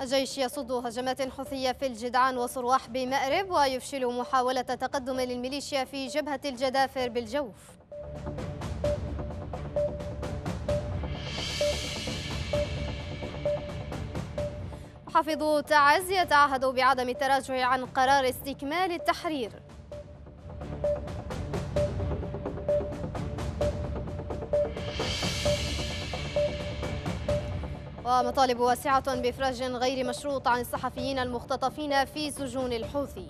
الجيش يصد هجمات حوثية في الجدعان وصرواح بمأرب ويفشل محاولة تقدم للميليشيا في جبهة الجدافر بالجوف حافظ تعز يتعهد بعدم التراجع عن قرار استكمال التحرير ومطالب واسعة بإفراج غير مشروط عن الصحفيين المختطفين في سجون الحوثي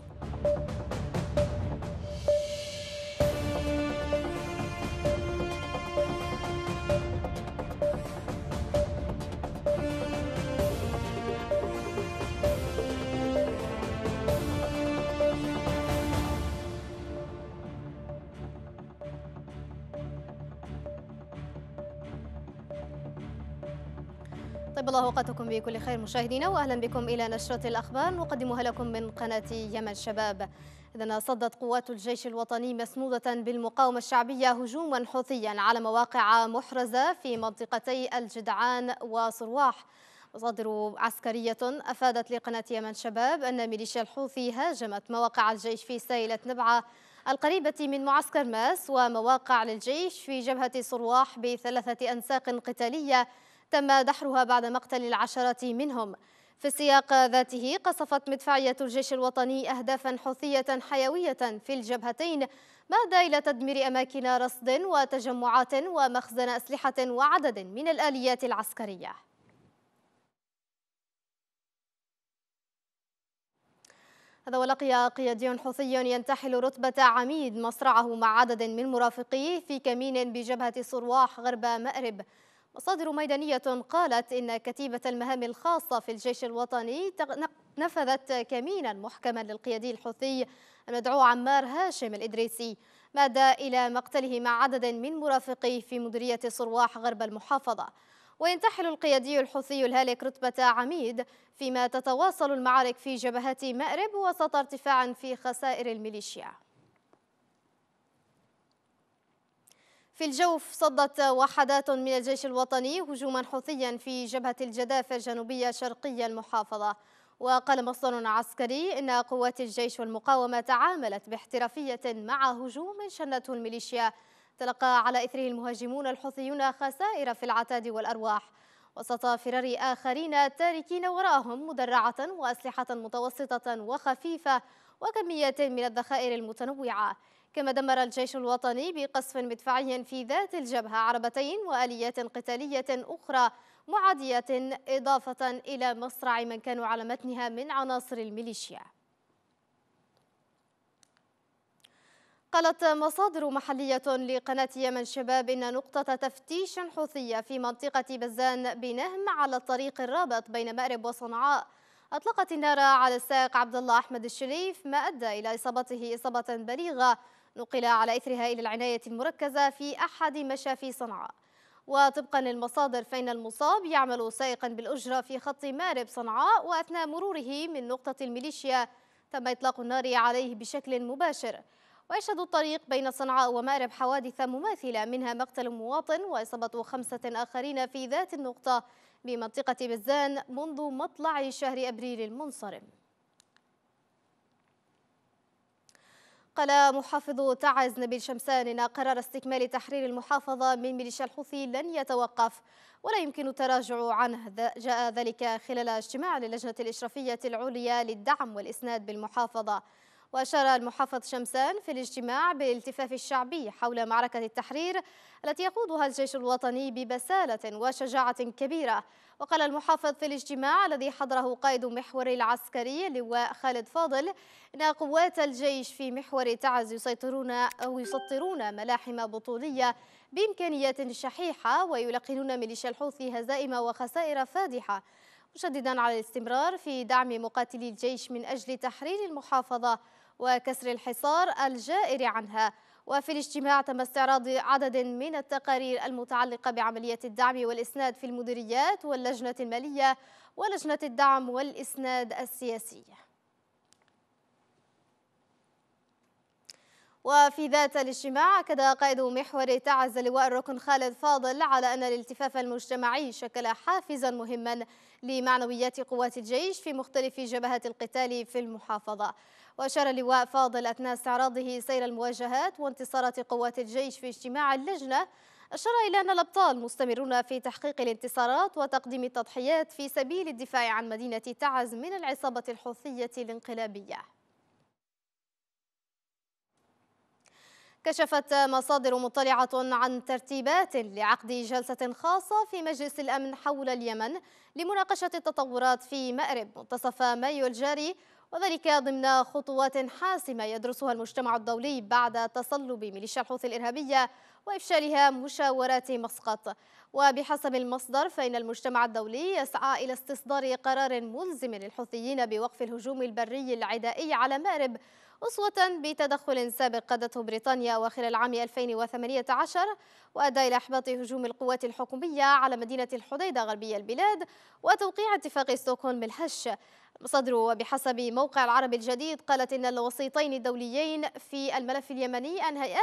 طيب الله اوقاتكم بكل خير مشاهدينا واهلا بكم الى نشره الاخبار نقدمها لكم من قناه يمن شباب. اذا صدت قوات الجيش الوطني مسنوده بالمقاومه الشعبيه هجوما حوثيا على مواقع محرزه في منطقتي الجدعان وصرواح. مصادر عسكرية أفادت لقناة يمن شباب أن ميليشيا الحوثي هاجمت مواقع الجيش في سيلة نبعة القريبة من معسكر ماس ومواقع للجيش في جبهة صرواح بثلاثة أنساق قتالية تم دحرها بعد مقتل العشرات منهم في السياق ذاته قصفت مدفعية الجيش الوطني أهدافا حوثية حيوية في الجبهتين ما أدى إلى تدمير أماكن رصد وتجمعات ومخزن أسلحة وعدد من الآليات العسكرية هذا ولقي قيادي حوثي ينتحل رتبة عميد مصرعه مع عدد من مرافقيه في كمين بجبهة صرواح غرب مأرب مصادر ميدانية قالت إن كتيبة المهام الخاصة في الجيش الوطني نفذت كمينا محكما للقيادي الحوثي المدعو عمار هاشم الإدريسي مادى إلى مقتله مع عدد من مرافقيه في مديرية صرواح غرب المحافظة وينتحل القيادي الحوثي الهالك رتبة عميد فيما تتواصل المعارك في جبهات مأرب وسط ارتفاع في خسائر الميليشيا في الجوف صدت وحدات من الجيش الوطني هجوما حوثيا في جبهة الجدافة الجنوبية شرقية المحافظة وقال مصدر عسكري إن قوات الجيش والمقاومة تعاملت باحترافية مع هجوم شنته الميليشيا تلقى على إثره المهاجمون الحوثيون خسائر في العتاد والأرواح وسط فرار آخرين تاركين وراءهم مدرعة وأسلحة متوسطة وخفيفة وكميات من الذخائر المتنوعة كما دمر الجيش الوطني بقصف مدفعي في ذات الجبهة عربتين وآليات قتالية أخرى معادية إضافة إلى مصرع من كانوا على متنها من عناصر الميليشيا قالت مصادر محلية لقناة يمن شباب إن نقطة تفتيش حوثية في منطقة بزان بنهم على الطريق الرابط بين مأرب وصنعاء أطلقت النار على السائق عبد الله أحمد الشريف ما أدى إلى إصابته إصابة بليغة نقل على إثرها إلى العناية المركزة في أحد مشافي صنعاء وطبقا للمصادر فإن المصاب يعمل سائقا بالأجرة في خط مارب صنعاء وأثناء مروره من نقطة الميليشيا تم إطلاق النار عليه بشكل مباشر ويشهد الطريق بين صنعاء ومأرب حوادث مماثلة منها مقتل مواطن وإصابة خمسة آخرين في ذات النقطة بمنطقة بزان منذ مطلع شهر أبريل المنصرم قال محافظ تعز نبيل شمسان إن قرار استكمال تحرير المحافظة من ميليشيا الحوثي لن يتوقف ولا يمكن التراجع عنه جاء ذلك خلال اجتماع للجنة الإشرافية العليا للدعم والإسناد بالمحافظة وأشار المحافظ شمسان في الاجتماع بالالتفاف الشعبي حول معركة التحرير التي يقودها الجيش الوطني ببسالة وشجاعة كبيرة وقال المحافظ في الاجتماع الذي حضره قائد محور العسكري لواء خالد فاضل إن قوات الجيش في محور تعز يسيطرون أو يسطرون ملاحم بطولية بإمكانيات شحيحة ويلقنون ميليشيا الحوثي هزائم وخسائر فادحة مشددا على الاستمرار في دعم مقاتلي الجيش من أجل تحرير المحافظة وكسر الحصار الجائر عنها وفي الاجتماع تم استعراض عدد من التقارير المتعلقة بعملية الدعم والإسناد في المديريات واللجنة المالية ولجنة الدعم والإسناد السياسي وفي ذات الاجتماع أكد قائد محور تعز لواء الركن خالد فاضل على أن الالتفاف المجتمعي شكل حافزا مهما لمعنويات قوات الجيش في مختلف جبهات القتال في المحافظة وأشار اللواء فاضل أثناء استعراضه سير المواجهات وانتصارات قوات الجيش في اجتماع اللجنة أشار إلى أن الأبطال مستمرون في تحقيق الانتصارات وتقديم التضحيات في سبيل الدفاع عن مدينة تعز من العصابة الحوثية الانقلابية كشفت مصادر مطلعة عن ترتيبات لعقد جلسة خاصة في مجلس الأمن حول اليمن لمناقشة التطورات في مأرب منتصف مايو الجاري وذلك ضمن خطوات حاسمة يدرسها المجتمع الدولي بعد تصلب ميليشيا الحوثي الإرهابية وإفشالها مشاورات مسقط وبحسب المصدر فإن المجتمع الدولي يسعى إلى استصدار قرار ملزم للحوثيين بوقف الهجوم البري العدائي على مأرب أسوة بتدخل سابق قادته بريطانيا أواخر العام 2018 وأدى إلى إحباط هجوم القوات الحكومية على مدينة الحديدة غربية البلاد وتوقيع اتفاق ستوكهولم الهش مصادر وبحسب موقع العرب الجديد قالت إن الوسيطين الدوليين في الملف اليمني أنهيا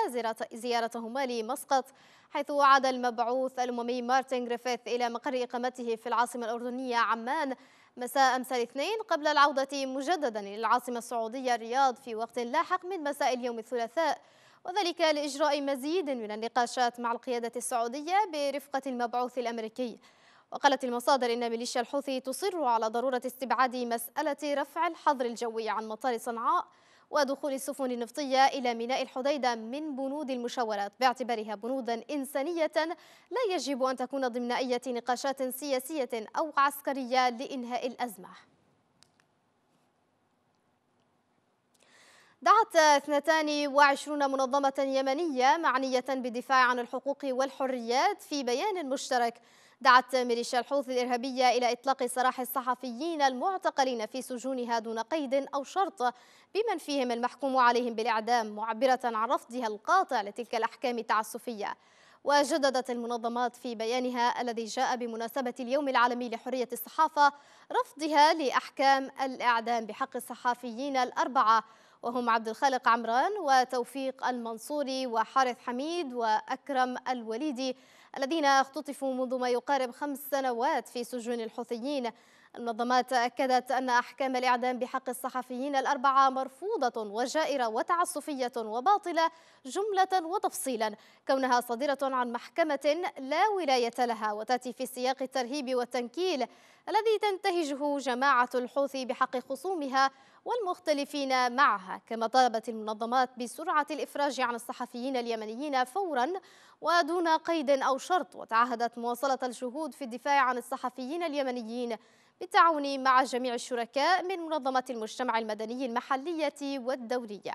زيارتهما لمسقط حيث عاد المبعوث الأممي مارتن غريفيث إلى مقر إقامته في العاصمة الأردنية عمان مساء أمس الاثنين قبل العودة مجددا إلى العاصمة السعودية الرياض في وقت لاحق من مساء اليوم الثلاثاء وذلك لإجراء مزيد من النقاشات مع القيادة السعودية برفقة المبعوث الأمريكي وقالت المصادر إن ميليشيا الحوثي تصر على ضرورة استبعاد مسألة رفع الحظر الجوي عن مطار صنعاء ودخول السفن النفطية إلى ميناء الحديدة من بنود المشاورات باعتبارها بنودا إنسانية لا يجب أن تكون ضمن أي نقاشات سياسية أو عسكرية لإنهاء الأزمة دعت 22 منظمة يمنية معنية بالدفاع عن الحقوق والحريات في بيان مشترك دعت ميليشيا الحوثي الإرهابية إلى إطلاق سراح الصحفيين المعتقلين في سجونها دون قيد أو شرط بمن فيهم المحكوم عليهم بالإعدام معبرة عن رفضها القاطع لتلك الأحكام التعسفية وجددت المنظمات في بيانها الذي جاء بمناسبة اليوم العالمي لحرية الصحافة رفضها لأحكام الإعدام بحق الصحفيين الأربعة وهم عبد الخالق عمران وتوفيق المنصوري وحارث حميد وأكرم الوليدي الذين اختطفوا منذ ما يقارب خمس سنوات في سجون الحوثيين المنظمات أكدت أن أحكام الإعدام بحق الصحفيين الأربعة مرفوضة وجائرة وتعسفية وباطلة جملة وتفصيلا كونها صادرة عن محكمة لا ولاية لها وتأتي في سياق الترهيب والتنكيل الذي تنتهجه جماعة الحوثي بحق خصومها والمختلفين معها كما طالبت المنظمات بسرعة الإفراج عن الصحفيين اليمنيين فورا ودون قيد أو شرط وتعهدت مواصلة الجهود في الدفاع عن الصحفيين اليمنيين بالتعاون مع جميع الشركاء من منظمة المجتمع المدني المحلية والدولية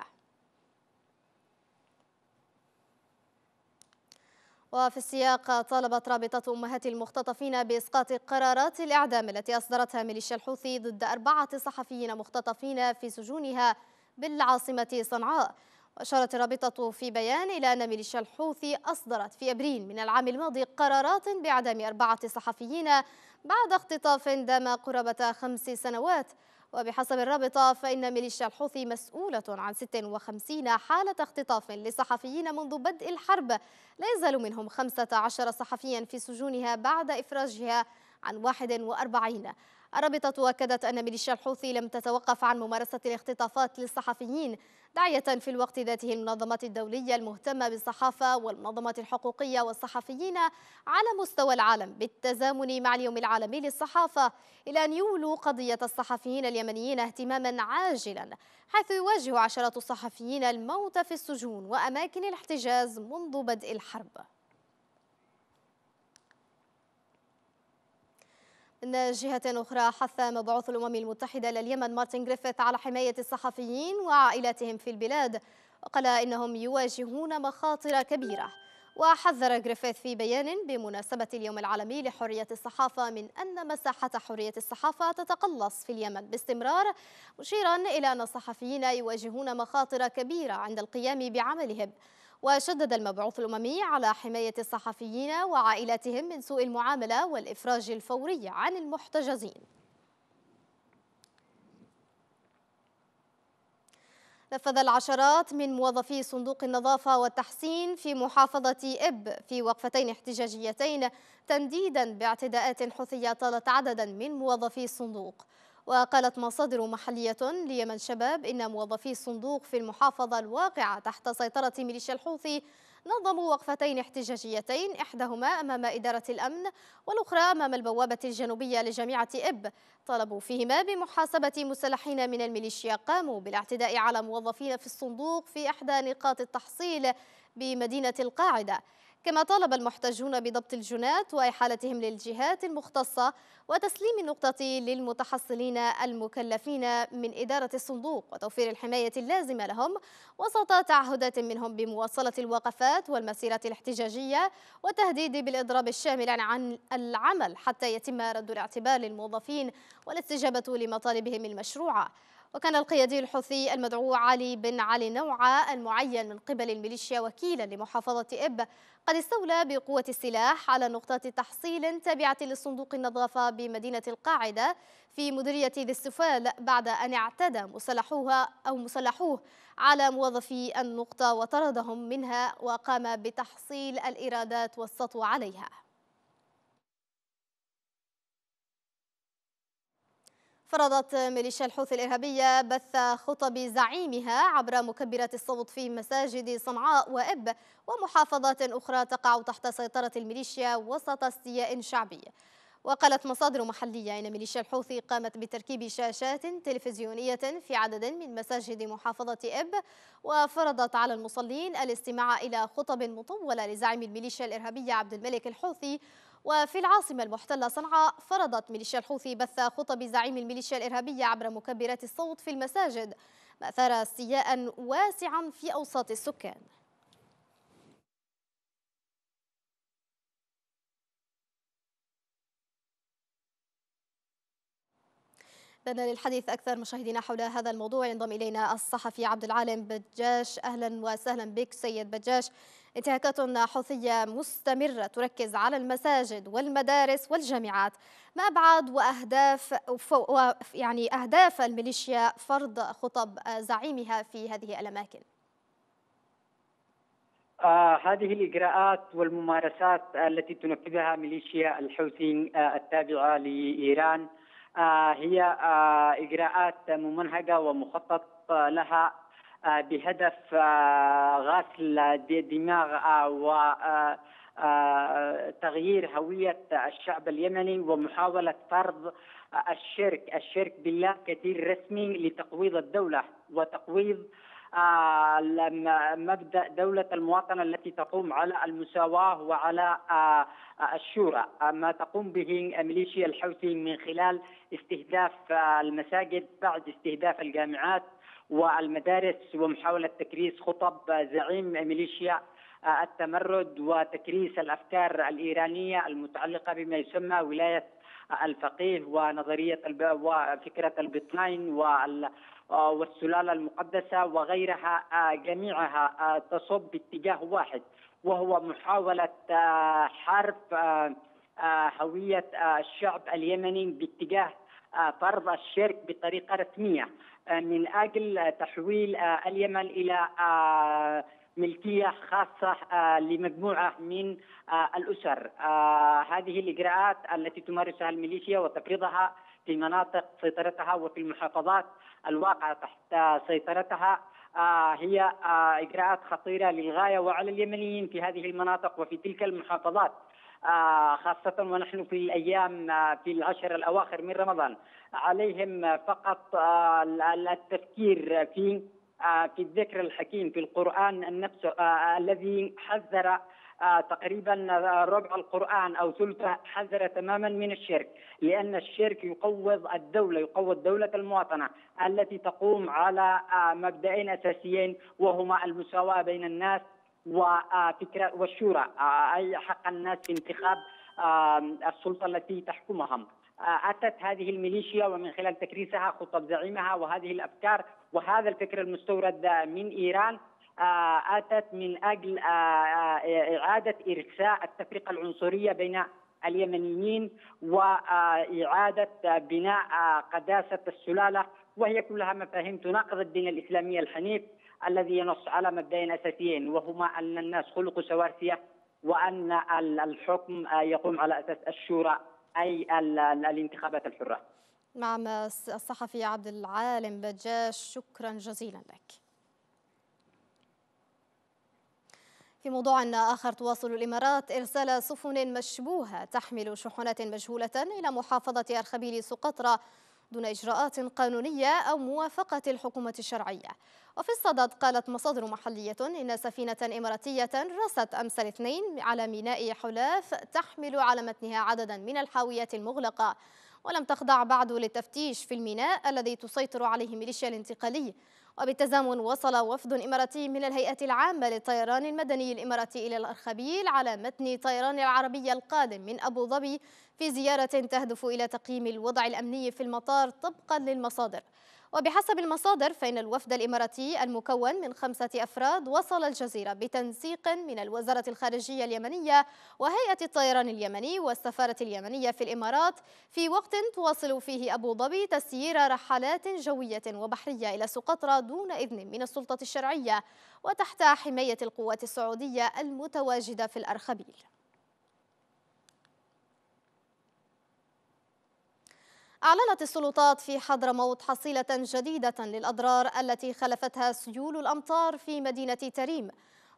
وفي السياق طالبت رابطة أمهات المختطفين بإسقاط قرارات الإعدام التي أصدرتها ميليشيا الحوثي ضد أربعة صحفيين مختطفين في سجونها بالعاصمة صنعاء وأشارت الرابطة في بيان إلى أن ميليشيا الحوثي أصدرت في أبريل من العام الماضي قرارات بإعدام أربعة صحفيين بعد اختطاف دام قرابة خمس سنوات وبحسب الرابطة فإن ميليشيا الحوثي مسؤولة عن 56 حالة اختطاف لصحفيين منذ بدء الحرب لا يزال منهم 15 صحفيا في سجونها بعد إفراجها عن 41 الرابطة أكدت أن ميليشيا الحوثي لم تتوقف عن ممارسة الاختطافات للصحفيين داعية في الوقت ذاته المنظمات الدولية المهتمة بالصحافة والمنظمات الحقوقية والصحفيين على مستوى العالم بالتزامن مع اليوم العالمي للصحافة إلى أن يولوا قضية الصحفيين اليمنيين اهتماما عاجلا حيث يواجه عشرات الصحفيين الموت في السجون وأماكن الاحتجاز منذ بدء الحرب من جهة أخرى حث مبعوث الأمم المتحدة لليمن مارتن جريفيث على حماية الصحفيين وعائلاتهم في البلاد وقال إنهم يواجهون مخاطر كبيرة وحذر جريفيث في بيان بمناسبة اليوم العالمي لحرية الصحافة من أن مساحة حرية الصحافة تتقلص في اليمن باستمرار مشيرا إلى أن الصحفيين يواجهون مخاطر كبيرة عند القيام بعملهم وشدد المبعوث الأممي على حماية الصحفيين وعائلاتهم من سوء المعاملة والإفراج الفوري عن المحتجزين نفذ العشرات من موظفي صندوق النظافة والتحسين في محافظة إب في وقفتين احتجاجيتين تنديدا باعتداءات حثية طالت عددا من موظفي الصندوق وقالت مصادر محلية ليمن شباب إن موظفي الصندوق في المحافظة الواقعة تحت سيطرة ميليشيا الحوثي نظموا وقفتين احتجاجيتين إحداهما أمام إدارة الأمن والأخرى أمام البوابة الجنوبية لجامعة إب طلبوا فيهما بمحاسبة مسلحين من الميليشيا قاموا بالاعتداء على موظفين في الصندوق في إحدى نقاط التحصيل بمدينة القاعدة كما طالب المحتجون بضبط الجنات وإحالتهم للجهات المختصة وتسليم النقطة للمتحصلين المكلفين من إدارة الصندوق وتوفير الحماية اللازمة لهم وسط تعهدات منهم بمواصلة الوقفات والمسيرات الاحتجاجية والتهديد بالإضراب الشامل عن العمل حتى يتم رد الاعتبار للموظفين والاستجابة لمطالبهم المشروعة وكان القيادي الحوثي المدعو علي بن علي نوعة المعين من قبل الميليشيا وكيلا لمحافظة إب قد استولى بقوة السلاح على نقطة تحصيل تابعة للصندوق النظافة بمدينة القاعدة في مديرية ذي السفال بعد أن اعتدى مسلحوها أو مسلحوه على موظفي النقطة وطردهم منها وقام بتحصيل الإيرادات والسطو عليها فرضت ميليشيا الحوثي الإرهابية بث خطب زعيمها عبر مكبرات الصوت في مساجد صنعاء وإب ومحافظات أخرى تقع تحت سيطرة الميليشيا وسط استياء شعبي وقالت مصادر محلية إن ميليشيا الحوثي قامت بتركيب شاشات تلفزيونية في عدد من مساجد محافظة إب وفرضت على المصلين الاستماع إلى خطب مطولة لزعيم الميليشيا الإرهابية عبد الملك الحوثي وفي العاصمة المحتلة صنعاء فرضت ميليشيا الحوثي بث خطب زعيم الميليشيا الإرهابية عبر مكبرات الصوت في المساجد ما أثار استياء واسعا في أوساط السكان لنا للحديث أكثر مشاهدينا حول هذا الموضوع ينضم إلينا الصحفي عبد العالم بجاش أهلا وسهلا بك سيد بجاش انتهاكات حوثية مستمرة تركز على المساجد والمدارس والجامعات ما أبعد وأهداف يعني أهداف الميليشيا فرض خطب زعيمها في هذه الأماكن آه هذه الإجراءات والممارسات التي تنفذها ميليشيا الحوثي آه، التابعة لإيران آه هي آه، إجراءات ممنهجة ومخطط آه، لها آه، بهدف آه، غسل دماغ آه، و تغيير هوية الشعب اليمني ومحاولة فرض الشرك الشرك بالله كتير رسمي لتقويض الدولة وتقويض مبدا دوله المواطنه التي تقوم على المساواه وعلى الشورى ما تقوم به ميليشيا الحوثي من خلال استهداف المساجد بعد استهداف الجامعات والمدارس ومحاولة تكريس خطب زعيم ميليشيا آه، التمرد وتكريس الأفكار الإيرانية المتعلقة بما يسمى ولاية الفقيه ونظرية وفكرة البطنين آه، والسلالة المقدسة وغيرها آه، جميعها تصب باتجاه واحد وهو محاولة حرف هوية الشعب اليمني باتجاه فرض الشرك بطريقة رسمية من اجل تحويل آه، اليمن الى آه، ملكيه خاصه آه، لمجموعه من الاسر هذه الاجراءات التي تمارسها الميليشيا وتفرضها في مناطق سيطرتها وفي المحافظات الواقعه تحت سيطرتها هي اجراءات خطيره للغايه وعلى اليمنيين في هذه المناطق وفي تلك المحافظات آه، خاصة ونحن في الأيام آه، في العشر الأواخر من رمضان عليهم فقط آه، التفكير في في الذكر الحكيم في القرآن نفسه الذي حذر تقريبا ربع القرآن أو ثلثه حذر تماما من الشرك لأن الشرك يقوض الدولة يقوض دولة المواطنة التي تقوم على مبدئين أساسيين وهما المساواة بين الناس وفكرة والشورى آه، أي حق الناس في انتخاب السلطة التي تحكمهم آه، أتت هذه الميليشيا ومن خلال تكريسها خطب زعيمها وهذه الأفكار وهذا الفكر المستورد من إيران آه، أتت من أجل إعادة إرساء التفرقة العنصرية بين اليمنيين وإعادة بناء قداسة السلالة وهي كلها مفاهيم تناقض الدين الإسلامي الحنيف الذي ينص على مبدئين اساسيين وهما ان الناس خلقوا سواسيه وان الحكم آه، يقوم على اساس الشورى اي الانتخابات الحره. نعم الصحفي عبد العالم بجاش شكرا جزيلا لك. في موضوع آخر تواصل الإمارات إرسال سفن مشبوهة تحمل شحنات مجهولة إلى محافظة أرخبيل سقطرى دون إجراءات قانونية أو موافقة الحكومة الشرعية وفي الصدد قالت مصادر محلية إن سفينة إماراتية رست أمس الاثنين على ميناء حلاف تحمل على متنها عددا من الحاويات المغلقة ولم تخضع بعد للتفتيش في الميناء الذي تسيطر عليه ميليشيا الانتقالي وبالتزامن وصل وفد إماراتي من الهيئة العامة للطيران المدني الإماراتي إلى الأرخبيل على متن طيران العربية القادم من أبو ظبي في زيارة تهدف إلى تقييم الوضع الأمني في المطار طبقا للمصادر وبحسب المصادر فإن الوفد الإماراتي المكون من خمسة أفراد وصل الجزيرة بتنسيق من الوزارة الخارجية اليمنية وهيئة الطيران اليمني والسفارة اليمنية في الإمارات في وقت تواصل فيه أبو ظبي تسيير رحلات جوية وبحرية إلى سقطرى دون إذن من السلطة الشرعية وتحت حماية القوات السعودية المتواجدة في الأرخبيل أعلنت السلطات في حضرموت حصيلة جديدة للأضرار التي خلفتها سيول الأمطار في مدينة تريم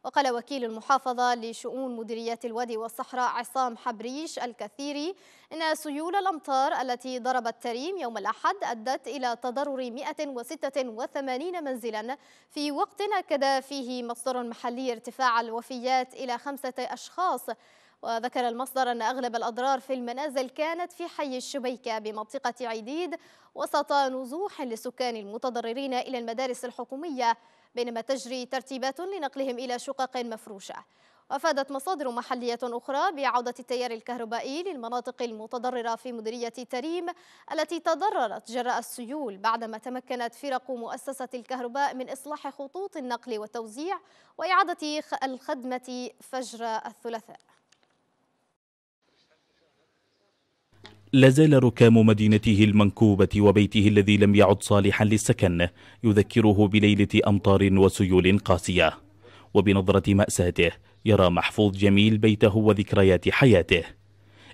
وقال وكيل المحافظة لشؤون مديرية الوادي والصحراء عصام حبريش الكثيري إن سيول الأمطار التي ضربت تريم يوم الأحد أدت إلى تضرر 186 منزلا في وقت أكد فيه مصدر محلي ارتفاع الوفيات إلى خمسة أشخاص وذكر المصدر أن أغلب الأضرار في المنازل كانت في حي الشبيكة بمنطقة عديد وسط نزوح للسكان المتضررين إلى المدارس الحكومية بينما تجري ترتيبات لنقلهم إلى شقق مفروشة أفادت مصادر محلية أخرى بعودة التيار الكهربائي للمناطق المتضررة في مديرية تريم التي تضررت جراء السيول بعدما تمكنت فرق مؤسسة الكهرباء من إصلاح خطوط النقل والتوزيع وإعادة الخدمة فجر الثلاثاء لازال ركام مدينته المنكوبة وبيته الذي لم يعد صالحا للسكن يذكره بليلة أمطار وسيول قاسية وبنظرة مأساته يرى محفوظ جميل بيته وذكريات حياته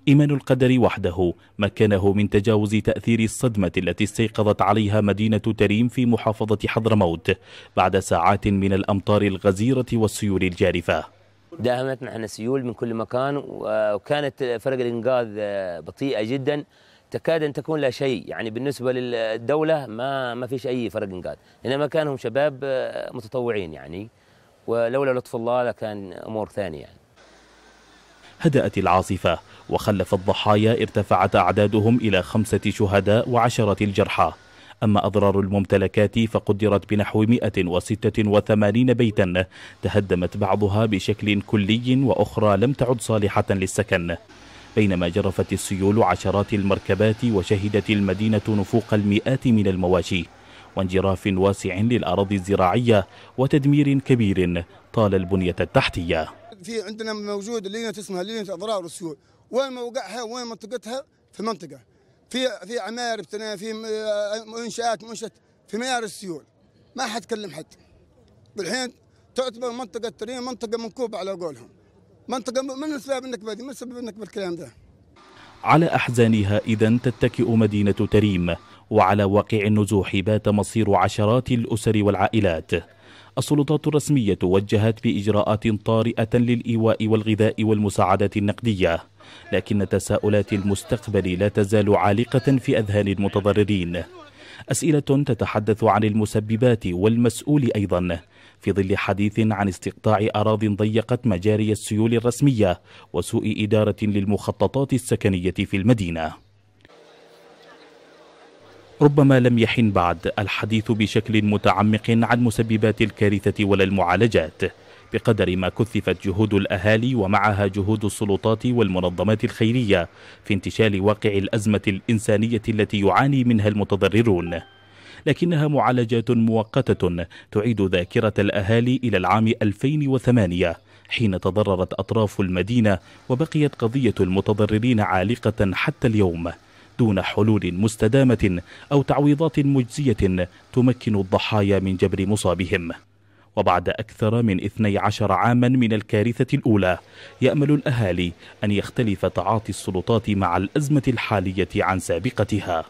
إيمان القدر وحده مكنه من تجاوز تأثير الصدمة التي استيقظت عليها مدينة تريم في محافظة حضرموت بعد ساعات من الأمطار الغزيرة والسيول الجارفة داهمتنا احنا سيول من كل مكان وكانت فرق الانقاذ آه، بطيئه جدا تكاد ان تكون لا شيء يعني بالنسبه للدوله ما ما فيش اي فرق انقاذ انما كانوا شباب آه، متطوعين يعني ولولا لطف الله لكان امور ثانيه يعني. هدأت العاصفة وخلفت ضحايا ارتفعت أعدادهم إلى خمسة شهداء وعشرة الجرحى أما أضرار الممتلكات فقدرت بنحو 186 بيتا تهدمت بعضها بشكل كلي وأخرى لم تعد صالحة للسكن بينما جرفت السيول عشرات المركبات وشهدت المدينة نفوق المئات من المواشي وانجراف واسع للأراضي الزراعية وتدمير كبير طال البنية التحتية في عندنا موجود لينة اسمها لينة أضرار السيول وين موقعها وين منطقتها في المنطقة في في عماير بتنا في منشات منشات في ميار السيول ما حد كلم حد بالحين تعتبر منطقه ترين منطقه منكوبه على قولهم منطقه من السبب انك دي من السبب انك بالكلام ده على احزانها اذا تتكئ مدينه تريم وعلى واقع النزوح بات مصير عشرات الاسر والعائلات السلطات الرسمية وجهت بإجراءات طارئة للإيواء والغذاء والمساعدة النقدية لكن تساؤلات المستقبل لا تزال عالقة في أذهان المتضررين أسئلة تتحدث عن المسببات والمسؤول أيضا في ظل حديث عن استقطاع أراض ضيقت مجاري السيول الرسمية وسوء إدارة للمخططات السكنية في المدينة ربما لم يحن بعد الحديث بشكل متعمق عن مسببات الكارثة ولا المعالجات بقدر ما كثفت جهود الأهالي ومعها جهود السلطات والمنظمات الخيرية في انتشال واقع الأزمة الإنسانية التي يعاني منها المتضررون لكنها معالجات مؤقتة تعيد ذاكرة الأهالي إلى العام 2008 حين تضررت أطراف المدينة وبقيت قضية المتضررين عالقة حتى اليوم دون حلول مستدامة أو تعويضات مجزية تمكن الضحايا من جبر مصابهم وبعد أكثر من 12 عاما من الكارثة الأولى يأمل الأهالي أن يختلف تعاطي السلطات مع الأزمة الحالية عن سابقتها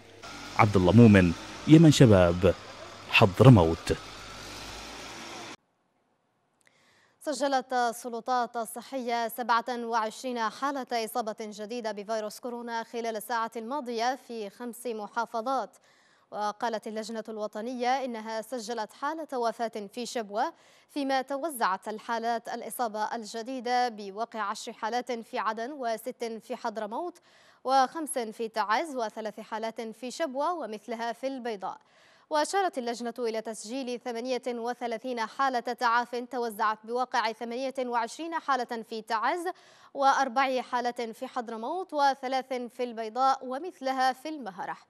عبد الله مؤمن يمن شباب حضرموت سجلت السلطات الصحية 27 حالة إصابة جديدة بفيروس كورونا خلال الساعة الماضية في خمس محافظات وقالت اللجنة الوطنية إنها سجلت حالة وفاة في شبوة فيما توزعت الحالات الإصابة الجديدة بوقع عشر حالات في عدن وست في حضرموت وخمس في تعز وثلاث حالات في شبوة ومثلها في البيضاء وأشارت اللجنة إلى تسجيل 38 حالة تعاف توزعت بواقع 28 حالة في تعز وأربع حالة في حضرموت وثلاث في البيضاء ومثلها في المهرح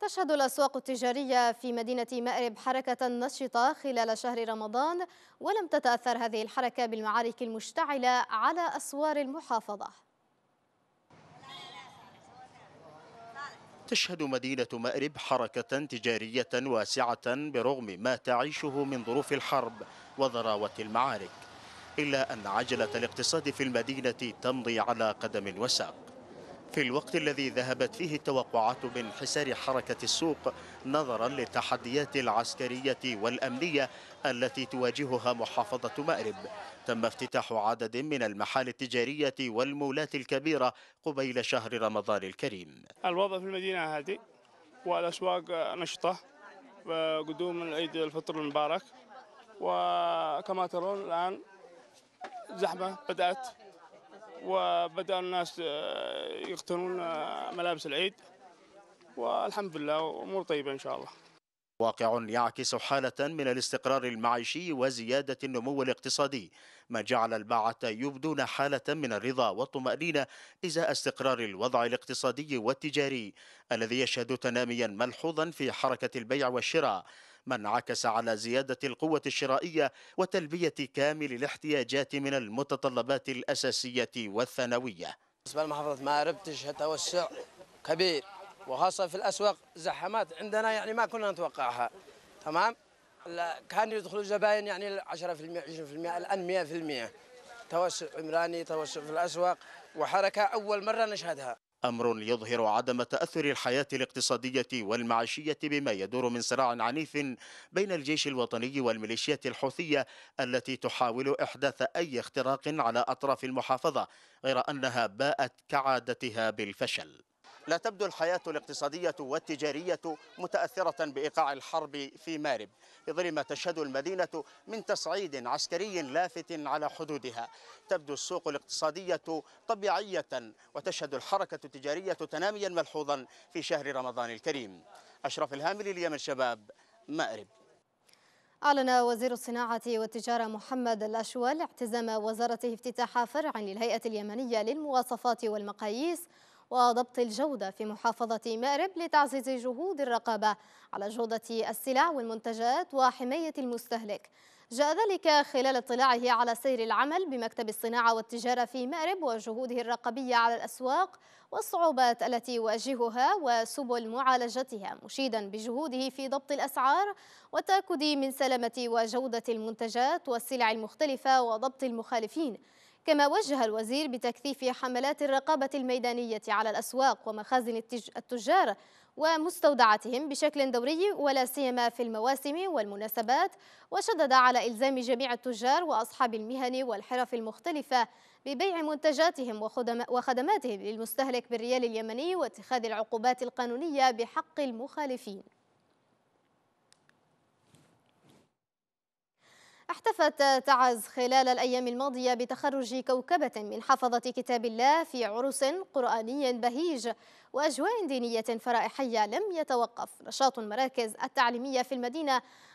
تشهد الأسواق التجارية في مدينة مأرب حركة نشطة خلال شهر رمضان ولم تتأثر هذه الحركة بالمعارك المشتعلة على أسوار المحافظة تشهد مدينة مأرب حركة تجارية واسعة برغم ما تعيشه من ظروف الحرب وضراوة المعارك إلا أن عجلة الاقتصاد في المدينة تمضي على قدم وساق في الوقت الذي ذهبت فيه التوقعات بانحسار حركة السوق نظرا للتحديات العسكرية والأمنية التي تواجهها محافظة مأرب تم افتتاح عدد من المحال التجارية والمولات الكبيرة قبيل شهر رمضان الكريم الوضع في المدينة هادي والأسواق نشطة وقدوم عيد الفطر المبارك وكما ترون الآن زحمة بدأت وبدأ الناس آه، يقتنون آه، ملابس العيد والحمد لله أمور طيبة إن شاء الله واقع يعكس حالة من الاستقرار المعيشي وزيادة النمو الاقتصادي ما جعل الباعة يبدون حالة من الرضا والطمأنينة إزاء استقرار الوضع الاقتصادي والتجاري الذي يشهد تناميا ملحوظا في حركة البيع والشراء ما انعكس على زيادة القوة الشرائية وتلبية كامل الاحتياجات من المتطلبات الأساسية والثانوية بالنسبة لمحافظة مأرب تشهد توسع كبير وخاصة في الأسواق زحمات عندنا يعني ما كنا نتوقعها تمام كان يدخل زباين يعني 10% 20% الآن 100% توسع عمراني توسع في الأسواق وحركة أول مرة نشهدها أمر يظهر عدم تأثر الحياة الاقتصادية والمعيشية بما يدور من صراع عنيف بين الجيش الوطني والميليشيات الحوثية التي تحاول إحداث أي اختراق على أطراف المحافظة غير أنها باءت كعادتها بالفشل لا تبدو الحياة الاقتصادية والتجارية متأثرة بإيقاع الحرب في مارب في ظل ما تشهد المدينة من تصعيد عسكري لافت على حدودها تبدو السوق الاقتصادية طبيعية وتشهد الحركة التجارية تناميا ملحوظا في شهر رمضان الكريم أشرف الهاملي اليوم شباب مأرب أعلن وزير الصناعة والتجارة محمد الأشول اعتزام وزارته افتتاح فرع للهيئة اليمنية للمواصفات والمقاييس وضبط الجودة في محافظة مأرب لتعزيز جهود الرقابة على جودة السلع والمنتجات وحماية المستهلك جاء ذلك خلال اطلاعه على سير العمل بمكتب الصناعة والتجارة في مأرب وجهوده الرقابية على الأسواق والصعوبات التي يواجهها وسبل معالجتها مشيدا بجهوده في ضبط الأسعار والتأكد من سلامة وجودة المنتجات والسلع المختلفة وضبط المخالفين كما وجه الوزير بتكثيف حملات الرقابة الميدانية على الأسواق ومخازن التجار ومستودعاتهم بشكل دوري ولا سيما في المواسم والمناسبات وشدد على إلزام جميع التجار وأصحاب المهن والحرف المختلفة ببيع منتجاتهم وخدماتهم للمستهلك بالريال اليمني واتخاذ العقوبات القانونية بحق المخالفين احتفت تعز خلال الأيام الماضية بتخرج كوكبة من حفظة كتاب الله في عرس قرآني بهيج وأجواء دينية فرائحية لم يتوقف نشاط المراكز التعليمية في المدينة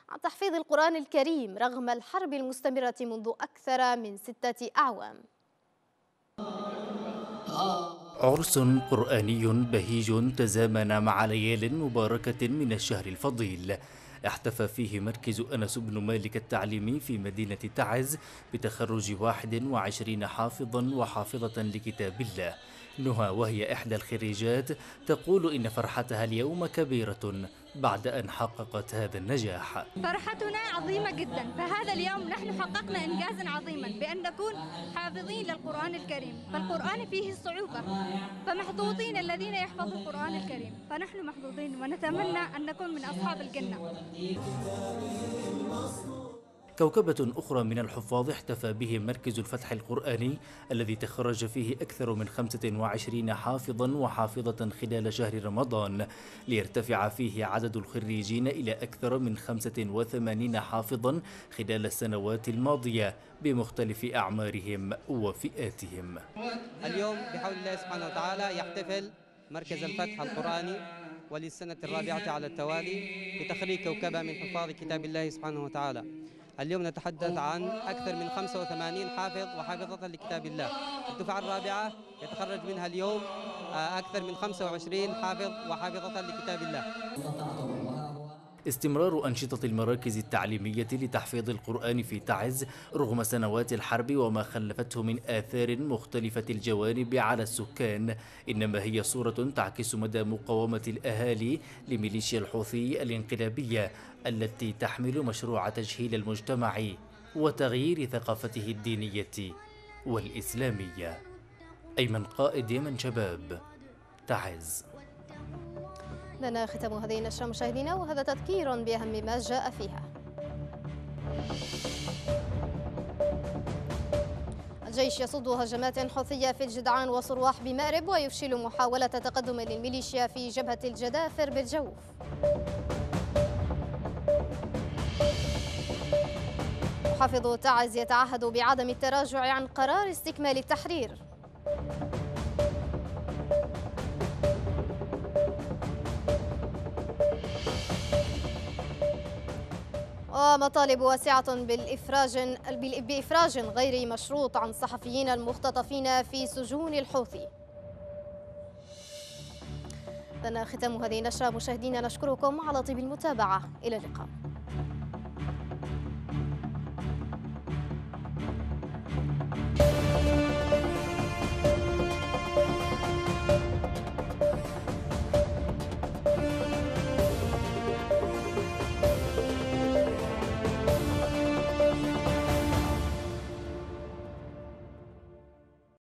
عن تحفيظ القرآن الكريم رغم الحرب المستمرة منذ أكثر من ستة أعوام عرس قرآني بهيج تزامن مع ليال مباركة من الشهر الفضيل احتفى فيه مركز أنس بن مالك التعليمي في مدينة تعز بتخرج 21 حافظا وحافظة لكتاب الله نهى وهي إحدى الخريجات تقول إن فرحتها اليوم كبيرة بعد أن حققت هذا النجاح فرحتنا عظيمة جدا فهذا اليوم نحن حققنا إنجازا عظيما بأن نكون حافظين للقرآن الكريم فالقرآن فيه الصعوبة فمحظوظين الذين يحفظوا القرآن الكريم فنحن محظوظين ونتمنى أن نكون من أصحاب الجنة كوكبة أخرى من الحفاظ احتفى به مركز الفتح القرآني الذي تخرج فيه أكثر من 25 حافظا وحافظة خلال شهر رمضان ليرتفع فيه عدد الخريجين إلى أكثر من 85 حافظا خلال السنوات الماضية بمختلف أعمارهم وفئاتهم اليوم بحول الله سبحانه وتعالى يحتفل مركز الفتح القرآني وللسنة الرابعة على التوالي بتخريج كوكبة من حفاظ كتاب الله سبحانه وتعالى اليوم نتحدث عن أكثر من 85 حافظ وحافظة لكتاب الله الدفعة الرابعة يتخرج منها اليوم آه، أكثر من 25 حافظ وحافظة لكتاب الله استمرار أنشطة المراكز التعليمية لتحفيظ القرآن في تعز رغم سنوات الحرب وما خلفته من آثار مختلفة الجوانب على السكان إنما هي صورة تعكس مدى مقاومة الأهالي لميليشيا الحوثي الانقلابية التي تحمل مشروع تجهيل المجتمع وتغيير ثقافته الدينية والإسلامية أيمن قائد يمن شباب تعز لنا ختام هذه النشرة مشاهدينا وهذا تذكير بأهم ما جاء فيها الجيش يصد هجمات حوثية في الجدعان وصرواح بمأرب ويفشل محاولة تقدم للميليشيا في جبهة الجدافر بالجوف محافظ تعز يتعهد بعدم التراجع عن قرار استكمال التحرير ومطالب واسعة بالإفراج, بإفراج غير مشروط عن الصحفيين المختطفين في سجون الحوثي لنا ختام هذه النشرة مشاهدينا نشكركم على طيب المتابعة إلى اللقاء